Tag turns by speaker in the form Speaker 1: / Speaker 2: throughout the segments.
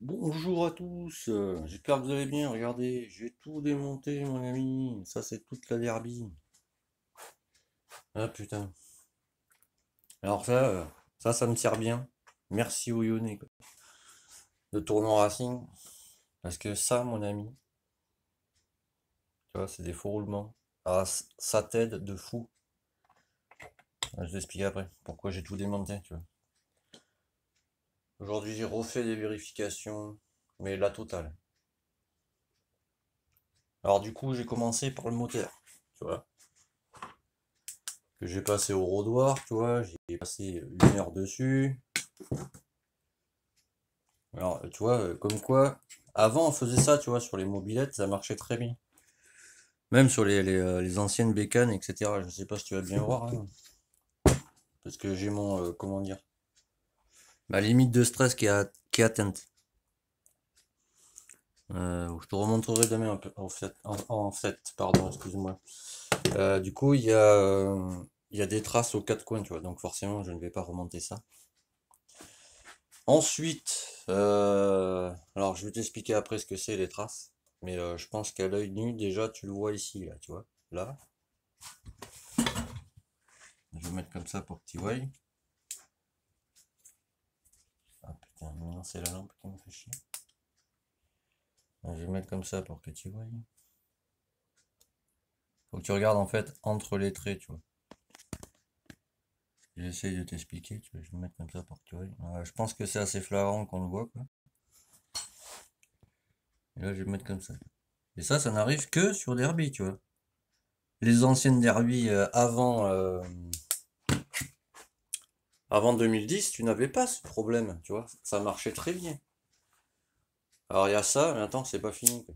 Speaker 1: Bonjour à tous, euh, j'espère que vous allez bien, regardez, j'ai tout démonté mon ami, ça c'est toute la derby. Ah putain. Alors ça, euh, ça, ça me sert bien. Merci au de tournant Racing. Parce que ça, mon ami, tu vois, c'est des faux roulements. Ah, ça t'aide de fou. Ah, je expliquer après pourquoi j'ai tout démonté, tu vois. Aujourd'hui, j'ai refait des vérifications, mais la totale. Alors du coup, j'ai commencé par le moteur, tu vois. Que j'ai passé au rodoir, tu vois, j'ai passé une heure dessus. Alors, tu vois, euh, comme quoi, avant on faisait ça, tu vois, sur les mobilettes, ça marchait très bien. Même sur les, euh, anciennes bécanes, etc. Je ne sais pas si tu vas bien voir. Hein. Parce que j'ai mon, euh, comment dire, ma limite de stress qui est, atteinte. Euh, je te remontrerai demain en fait, en, pardon, excuse-moi. Euh, du coup, il y, a, il y des traces aux quatre coins, tu vois, donc forcément, je ne vais pas remonter ça. Ensuite, euh, alors je vais t'expliquer après ce que c'est les traces, mais je pense qu'à l'œil nu, déjà, tu le vois ici, là, tu vois, là. Je vais mettre comme ça pour que tu non, c'est la lampe qui me fait chier. Bah, je vais mettre comme ça pour que tu vois. Faut que tu regardes en fait entre les traits, tu vois. J'essaie de t'expliquer, tu vois, je vais mettre comme ça pour que tu vois. Bah, je pense que c'est assez flagrant qu'on le voit, quoi. Et là, je vais mettre comme ça. Et ça, ça n'arrive que sur Derby, tu vois. Les anciennes Derby euh, avant... Euh, avant 2010, tu n'avais pas ce problème, tu vois. Ça marchait très bien. Alors il y a ça, mais attends, c'est pas fini.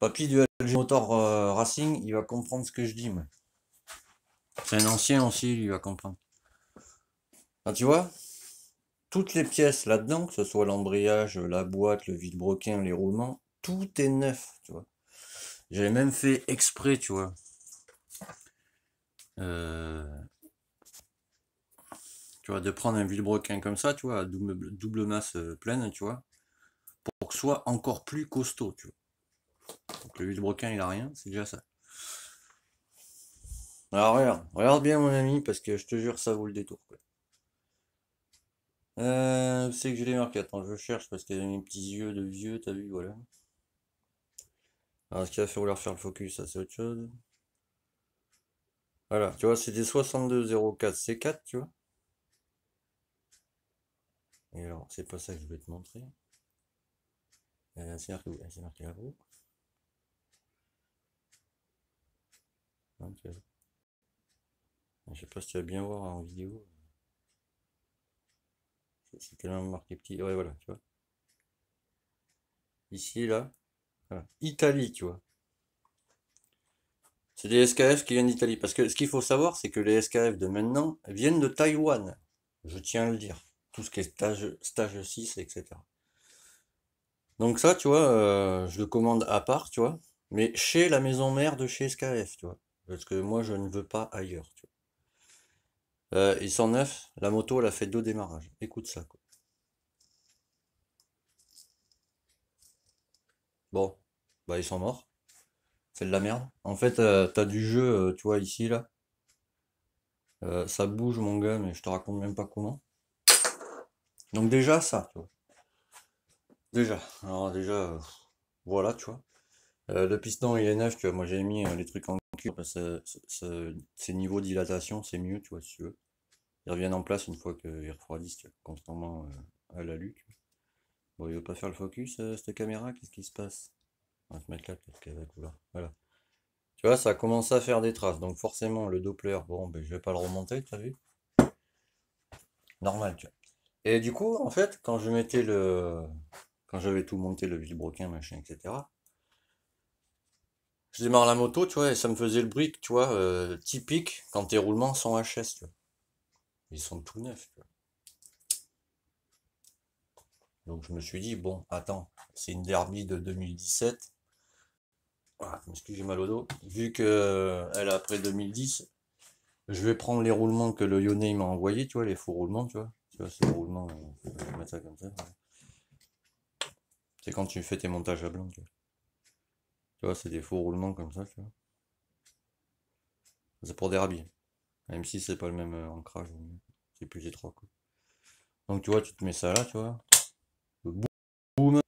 Speaker 1: Papy du LG Motor euh, Racing, il va comprendre ce que je dis. Mais... C'est un ancien aussi, il va comprendre. Ah, tu vois, toutes les pièces là-dedans, que ce soit l'embrayage, la boîte, le vide-broquin, les roulements, tout est neuf, tu vois. J'avais même fait exprès, tu vois. Euh, tu vois, de prendre un vilebrequin comme ça, tu vois, double, double masse euh, pleine, tu vois, pour que soit encore plus costaud, tu vois. Donc le vilebrequin, il a rien, c'est déjà ça. Alors regarde, regarde bien mon ami, parce que je te jure, ça vaut le détour, quoi. Euh, c'est que je l'ai marqué. Attends, je cherche parce qu'il y a mes petits yeux de vieux, t'as vu, voilà. Alors, ce qui a fait vouloir faire le focus, ça c'est autre chose. Voilà, tu vois, c'était des 6204C4, tu vois. Et alors, c'est pas ça que je vais te montrer. Euh, cest marqué là euh, haut hein, Je sais pas si tu vas bien voir en vidéo. C'est marqué petit. Ouais, voilà, tu vois. Ici, là. Italie, tu vois. C'est des SKF qui viennent d'Italie. Parce que ce qu'il faut savoir, c'est que les SKF de maintenant viennent de Taïwan. Je tiens à le dire tout ce qui est stage, stage 6, etc. Donc ça, tu vois, euh, je le commande à part, tu vois, mais chez la maison mère de chez SKF, tu vois, parce que moi, je ne veux pas ailleurs, tu vois. Euh, la moto, elle a fait deux démarrages. Écoute ça, quoi. Bon, bah ils sont morts. C'est de la merde. En fait, tu euh, t'as du jeu, euh, tu vois, ici, là. ça bouge, mon gars, mais je te raconte même pas comment. Donc déjà ça, tu vois. Déjà. Alors déjà, euh, voilà, tu vois. Euh, le piston il neuf, tu vois, moi j'ai mis euh, les trucs en cuir parce que ces niveaux de dilatation, c'est mieux, tu vois, si tu veux. Ils reviennent en place une fois qu'ils refroidissent, tu constamment à la lutte. Bon, il veut pas faire le focus, cette caméra, qu'est-ce qui se passe On va se mettre là, peut-être Voilà. Tu vois, ça a commencé à faire des traces. Donc forcément, le Doppler, bon, ben, je vais pas le remonter, tu as vu Normal, tu vois. Et du coup, en fait, quand je mettais le. Quand j'avais tout monté, le vilebrequin, machin, etc. Je démarre la moto, tu vois, et ça me faisait le bruit, tu vois, euh, typique quand tes roulements sont HS, tu vois. Ils sont tout neufs, tu vois. Donc je me suis dit, bon, attends, c'est une derby de 2017. Ah, j'ai mal au dos. Vu qu'elle euh, a après 2010, je vais prendre les roulements que le Yonei m'a envoyé, tu vois, les faux roulements, tu vois. Tu vois, roulement, ça comme ça. C'est quand tu fais tes montages à blanc, tu vois. c'est des faux roulements comme ça, tu vois. C'est pour rabis Même si c'est pas le même euh, ancrage, c'est plus étroit, Donc, tu vois, tu te mets ça là, tu vois. boum.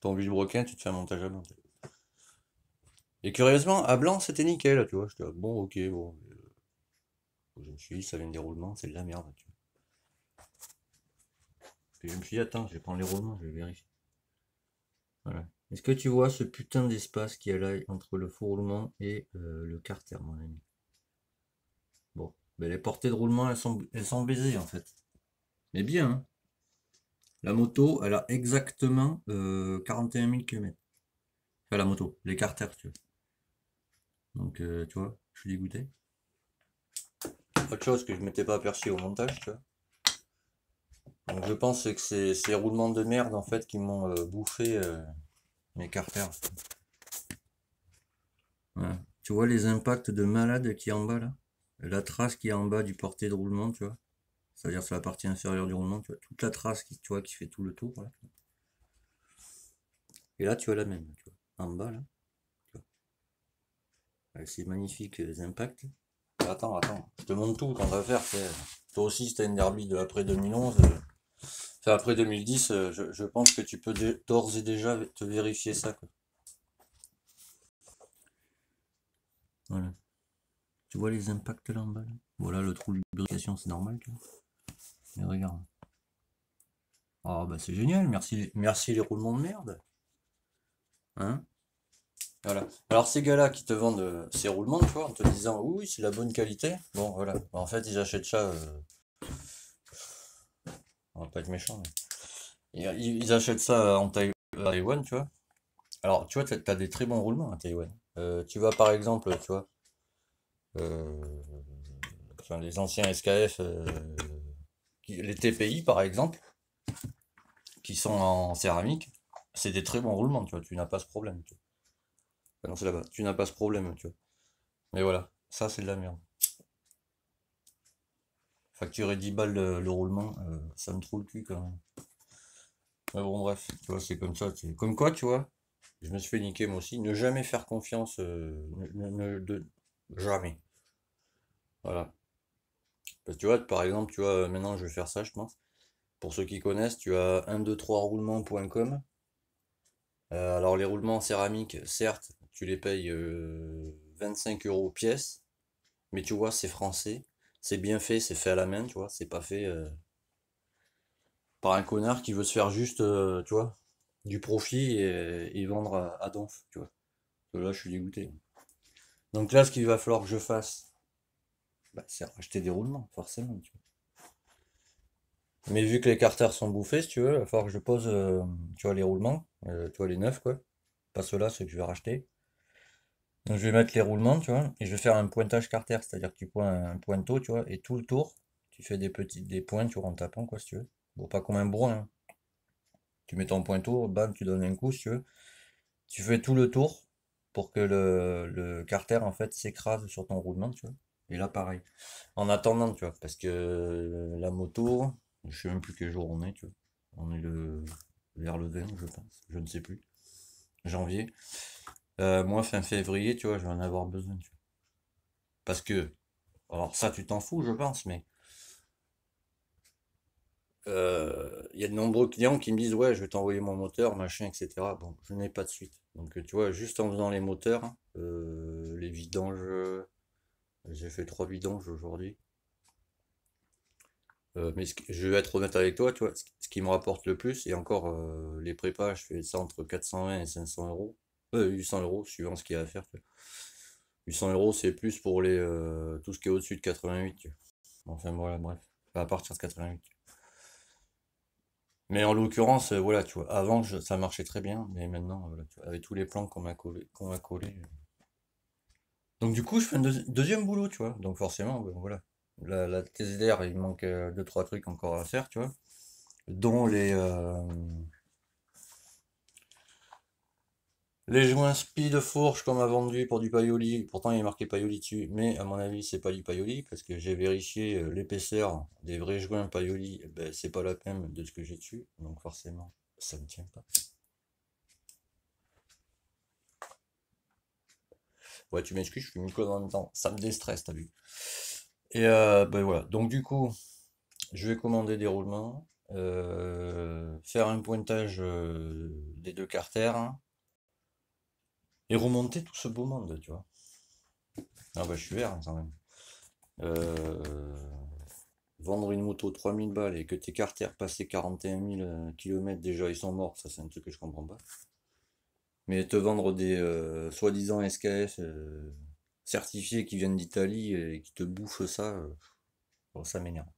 Speaker 1: Ton de broquin, tu te fais un montage à blanc. Et curieusement, à blanc, c'était nickel, tu vois. je J'étais bon, ok, bon. Euh, je me suis dit, ça vient des roulements, c'est de la merde, je me suis dit, attends, je vais prendre les roulements, je vais vérifier. Voilà. Est-ce que tu vois ce putain d'espace qui y a là entre le faux roulement et euh, le carter, mon ami Bon, mais ben, les portées de roulement, elles sont, elles sont baisées en fait. Mais bien, hein. la moto, elle a exactement 41 000 km. Enfin, la moto, les carters, tu vois. Donc, euh, tu vois, je suis dégoûté. Autre chose que je m'étais pas aperçu au montage, tu vois je pense que c'est ces roulements de merde en fait qui m'ont euh, bouffé euh, mes carters. Tu vois les impacts de malade qui est en bas là La trace qui est en bas du porté de roulement, tu vois C'est-à-dire sur la partie inférieure du roulement, tu vois Toute la trace qui, tu qui fait tout le tour. Et là, tu as la même, tu vois, en bas là. ces magnifiques euh, impacts. Attends, attends. Je te montre tout on va faire. Toi aussi, c'était une derby de après 2011. Euh, après 2010, euh, je, pense que tu peux d'ores et déjà te vérifier ça. Voilà. Tu vois les impacts là en bas Voilà le trou de lubrification, c'est normal. Mais regarde. Ah bah c'est génial, merci, merci les roulements de merde. Hein voilà. Alors ces gars-là qui te vendent euh, ces roulements, tu vois, en te disant oui, c'est la bonne qualité. Bon, voilà. Bah, en fait, ils achètent ça. Euh, on va pas être méchant. Ils, achètent ça en euh, Taïwan, tu vois. Alors, tu vois, tu as, des très bons roulements à Taïwan. tu vois par exemple, tu vois, les anciens SKF, les TPI par exemple, qui sont en céramique, c'est des très bons roulements, tu vois. Tu n'as pas ce problème. Tu c'est là-bas. Tu n'as pas ce problème, tu vois. Mais voilà, ça c'est de la merde. Facturer 10 balles le, roulement, euh, ça me trouve le cul quand même. Mais bon, bref, tu vois, c'est comme ça. C'est comme quoi, tu vois, je me suis fait niquer moi aussi. Ne jamais faire confiance. Euh, de, jamais. Voilà. Parce que tu vois, par exemple, tu vois, maintenant je vais faire ça, je pense. Pour ceux qui connaissent, tu as 123roulement.com. Euh, alors les roulements céramiques, certes, tu les payes 25 euh, euros pièce, mais tu vois, c'est français, c'est bien fait, c'est fait à la main, tu vois, c'est pas fait euh, par un connard qui veut se faire juste, euh, tu vois, du profit et, vendre à, Donf, tu vois. Là, je suis dégoûté. Donc là, ce qu'il va falloir que je fasse, bah, c'est racheter des roulements, forcément, Mais vu que les carters sont bouffés, si tu veux, il va falloir que je pose, tu vois, les roulements, tu vois, les neufs, quoi. Pas ceux-là, ceux que je vais racheter je vais mettre les roulements, tu vois, et je vais faire un pointage carter, c'est-à-dire que tu prends un pointeau, tu vois, et tout le tour, tu fais des petits des points, tu en tapant, quoi, si tu veux. Bon, pas comme un bourrin. Hein. Tu mets ton pointeau, bam, tu donnes un coup, si tu veux. Tu fais tout le tour pour que le, carter, en fait, s'écrase sur ton roulement, tu vois. Et là, pareil. En attendant, tu vois, parce que la moto, je sais même plus quel jour on est, tu vois. On est le, vers le 20, je pense. Je ne sais plus. Janvier. Euh, moi, fin février, tu vois, je vais en avoir besoin. Parce que, alors ça, tu t'en fous, je pense, mais il euh, y a de nombreux clients qui me disent ouais je vais t'envoyer mon moteur machin etc bon je n'ai pas de suite donc tu vois juste en faisant les moteurs euh, les vidanges j'ai fait trois vidanges aujourd'hui mais je vais être honnête avec toi tu vois ce qui me rapporte le plus et encore les prépas je fais ça entre 420 et 500 euros 800 euros, suivant ce qu'il y a à faire. 800 euros, c'est plus pour les euh, tout ce qui est au-dessus de 88. Enfin voilà, bref, à partir de 88. Mais en l'occurrence, euh, voilà, tu vois, avant ça marchait très bien, mais maintenant, euh, tu vois, avec tous les plans qu'on m'a collé, qu'on collé. Donc du coup, je fais un deuxième boulot, tu vois. Donc forcément, ben, voilà. La, la il manque 2 deux, trois trucs encore à faire, tu vois. Dont les les joints speed de fourche qu'on m'a vendu pour du paioli, pourtant il est marqué Payoli dessus, mais à mon avis c'est pas du Payoli parce que j'ai vérifié euh, l'épaisseur des vrais joints paioli, eh ben, c'est pas la même de ce que j'ai dessus, donc forcément ça ne tient pas. Ouais tu m'excuses, je suis une cause en même temps, ça me déstresse t'as vu. Et euh, ben voilà, donc du coup je vais commander des roulements, euh, faire un pointage des deux carters hein et remonter tout ce beau monde, tu vois. Ah bah je suis vert hein, quand même. Euh, vendre une moto 3000 balles et que tes carters passaient 41 000 km déjà, ils sont morts, ça c'est un truc que je comprends pas. Mais te vendre des euh, soi-disant SKS euh, certifiés qui viennent d'Italie et qui te bouffent ça, ça m'énerve.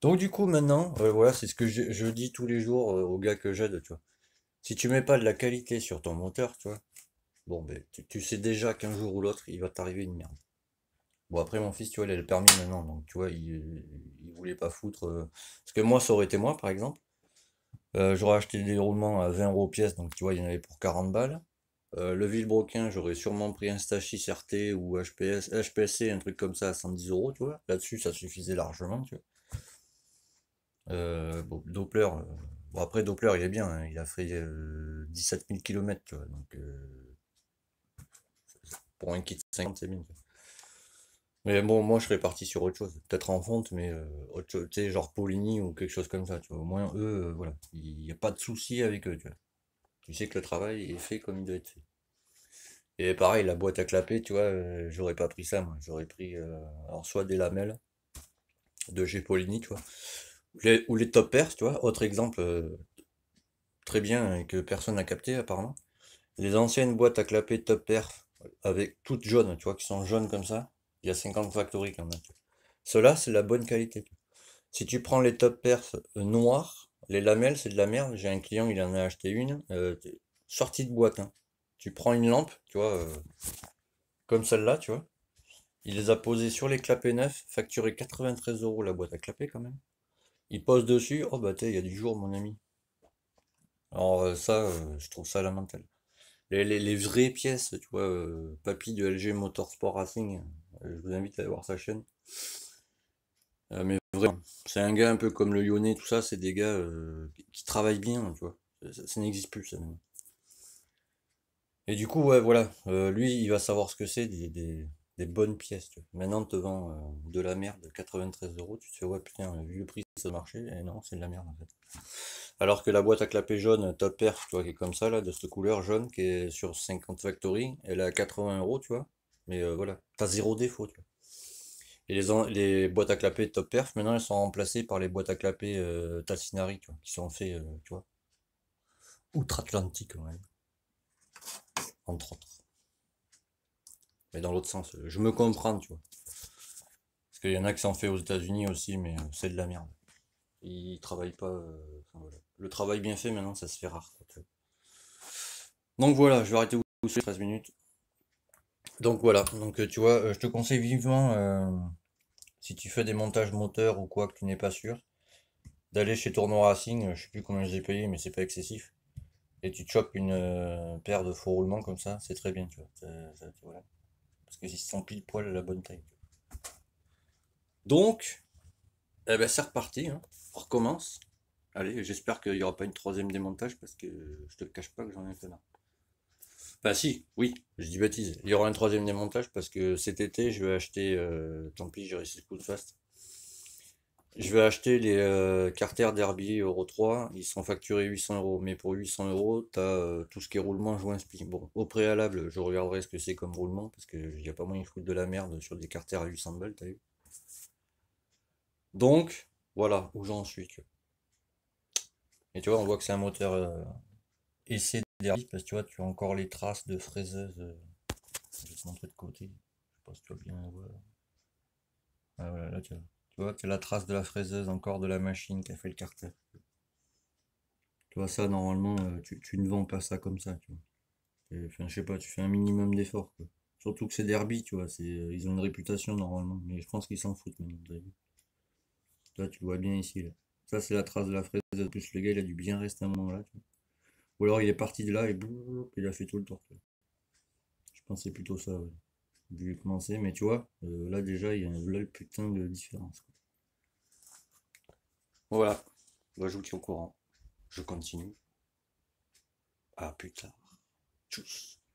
Speaker 1: Donc du coup maintenant, voilà, c'est ce que je, dis tous les jours aux gars que j'aide, tu vois. Si tu mets pas de la qualité sur ton moteur, tu vois, bon, ben, tu, sais déjà qu'un jour ou l'autre, il va t'arriver une merde. Bon, après, mon fils, tu vois, il a le permis maintenant, donc tu vois, il, il voulait pas foutre. Euh, parce que moi, ça aurait été moi, par exemple. Euh, j'aurais acheté des roulements à 20 euros pièce, donc tu vois, il y en avait pour 40 balles. Euh, le Villebroquin, j'aurais sûrement pris un stachis RT ou HPS, hpc un truc comme ça à 110 euros, tu vois. Là-dessus, ça suffisait largement, tu vois. bon, Doppler, Bon, après, Doppler, il est bien. Hein. Il a fait 17 000 km. Tu donc, euh, pour un kit 50, c'est bien. Mais bon, moi, je serais parti sur autre chose. Peut-être en fonte, mais euh, autre chose, genre Paulini ou quelque chose comme ça. Tu vois. Au moins, eux, euh, voilà. Il n'y a pas de souci avec eux. Tu, vois. tu sais que le travail est fait comme il doit être fait. Et pareil, la boîte à clapet, tu vois, j'aurais pas pris ça, moi. J'aurais pris alors soit des lamelles de chez Paulini tu vois, ou les top pairs, tu vois. Autre exemple euh, très bien et hein, que personne n'a capté apparemment. Les anciennes boîtes à clapper top perfs avec toutes jaunes, tu vois, qui sont jaunes comme ça. Il y a 50 factories quand même. Cela, c'est la bonne qualité. Si tu prends les top pairs euh, noirs, les lamelles, c'est de la merde. J'ai un client, il en a acheté une. Euh, sortie de boîte. Hein. Tu prends une lampe, tu vois, comme celle-là, tu vois. Il les a posées sur les clapets neufs, facturé 93 euros la boîte à clapper quand même. Il pose dessus, oh bah t'es, il y a du jour, mon ami. Alors euh, ça, euh, je trouve ça lamentable. Les, les, vraies pièces, tu vois, euh, Papy de LG Motorsport Racing, je vous invite à aller voir sa chaîne. mais vraiment, c'est un gars un peu comme le Lyonnais, tout ça, c'est des gars qui travaillent bien, tu vois. Ça, n'existe plus, ça. Et du coup, ouais, voilà. lui, il va savoir ce que c'est, des, des bonnes pièces. Tu Maintenant, te vend euh, de la merde de 93 euros, tu te fais, ouais, putain, vu le prix sur le marché, et non, c'est de la merde en fait. Alors que la boîte à clapet jaune, top perf, tu vois, qui est comme ça, là, de cette couleur jaune, qui est sur 50 Factory, elle est à 80 euros, tu vois. Mais euh, voilà, t'as zéro défaut, Et les, les boîtes à clapet top perf, maintenant, elles sont remplacées par les boîtes à clapet euh, Tassinari, qui sont faites, tu vois, outre-Atlantique, même, entre autres dans l'autre sens, je me comprends, tu vois. Parce qu'il y en a qui s'en fait aux États-Unis aussi, mais euh, c'est de la merde. Ils travaillent pas. Euh, Le travail bien fait, maintenant, ça se fait rare. Donc voilà, je vais arrêter vous 13 minutes. Donc voilà, donc euh, tu vois, je te conseille vivement, si tu fais des montages moteurs ou quoi que tu n'es pas sûr, d'aller chez Tournoi Racing, je sais plus combien ai payé, mais c'est pas excessif. Et tu te chopes une paire de faux roulements comme ça, c'est très bien, tu vois. voilà. Parce qu'ils sont pile poil à la bonne taille. Donc, eh ben c'est reparti. Hein. On recommence. Allez, j'espère qu'il n'y aura pas une troisième démontage parce que je te le cache pas que j'en ai fait là. Ben si, oui, je dis bêtise. Il y aura un troisième démontage parce que cet été, je vais acheter, euh, tant pis, j'ai réussi le coup de faste. Je vais acheter les euh, carters d'herbier Derby Euro 3. Ils sont facturés 800 euros. Mais pour 800 euros, tu as euh, tout ce qui est roulement joint Bon, au préalable, je regarderai ce que c'est comme roulement. Parce qu'il n'y a pas moyen de foutre de la merde sur des carters à 800 balles, t'as vu. Donc, voilà où j'en suis. Et tu vois, on voit que c'est un moteur euh, essai Derby. Parce que tu vois, tu as encore les traces de fraiseuse. je vais te montrer de côté. Je sais pas si tu vas bien voir. Ah, voilà, là tu vois. Tu vois, la trace de la fraiseuse encore de la machine qui a fait le carter Tu vois, ça, normalement, euh, tu, ne vends pas ça comme ça. Tu vois. enfin, je sais pas, tu fais un minimum d'effort. Surtout que c'est derby, tu vois. Euh, ils ont une réputation normalement. Mais je pense qu'ils s'en foutent maintenant. vois, tu vois bien ici. Là. Ça, c'est la trace de la fraiseuse. En plus, le gars, il a dû bien rester un moment là. Tu vois. Ou alors, il est parti de là et boum, il a fait tout le tour. Je pensais plutôt ça comment commencer, mais tu vois, euh, là déjà, il y a un belle putain de différence. Voilà, moi bah, je vous tiens au courant. Je continue. Ah putain. Tchuss.